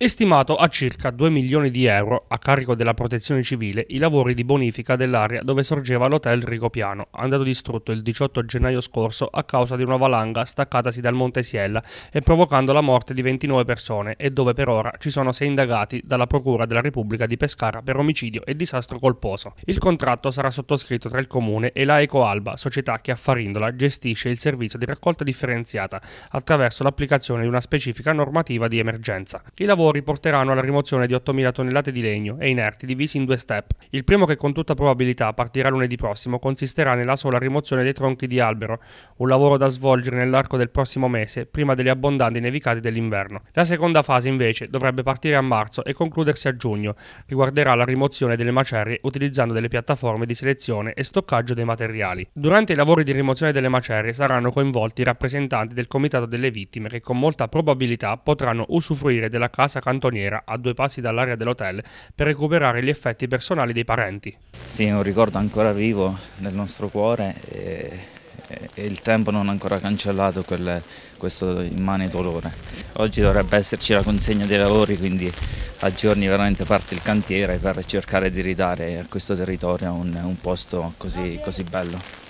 è stimato a circa 2 milioni di euro a carico della protezione civile i lavori di bonifica dell'area dove sorgeva l'hotel Rigopiano, andato distrutto il 18 gennaio scorso a causa di una valanga staccatasi dal Monte Siella e provocando la morte di 29 persone e dove per ora ci sono sei indagati dalla Procura della Repubblica di Pescara per omicidio e disastro colposo. Il contratto sarà sottoscritto tra il Comune e la Ecoalba, società che a Farindola gestisce il servizio di raccolta differenziata attraverso l'applicazione di una specifica normativa di emergenza. I lavori lavori porteranno alla rimozione di 8.000 tonnellate di legno e inerti divisi in due step. Il primo che con tutta probabilità partirà lunedì prossimo consisterà nella sola rimozione dei tronchi di albero, un lavoro da svolgere nell'arco del prossimo mese prima delle abbondanti nevicate dell'inverno. La seconda fase invece dovrebbe partire a marzo e concludersi a giugno, riguarderà la rimozione delle macerie utilizzando delle piattaforme di selezione e stoccaggio dei materiali. Durante i lavori di rimozione delle macerie saranno coinvolti i rappresentanti del Comitato delle Vittime che con molta probabilità potranno usufruire della casa casa cantoniera a due passi dall'area dell'hotel per recuperare gli effetti personali dei parenti. Sì, è un ricordo ancora vivo nel nostro cuore e, e il tempo non ha ancora cancellato quel, questo immane dolore. Oggi dovrebbe esserci la consegna dei lavori, quindi a giorni veramente parte il cantiere per cercare di ridare a questo territorio un, un posto così, così bello.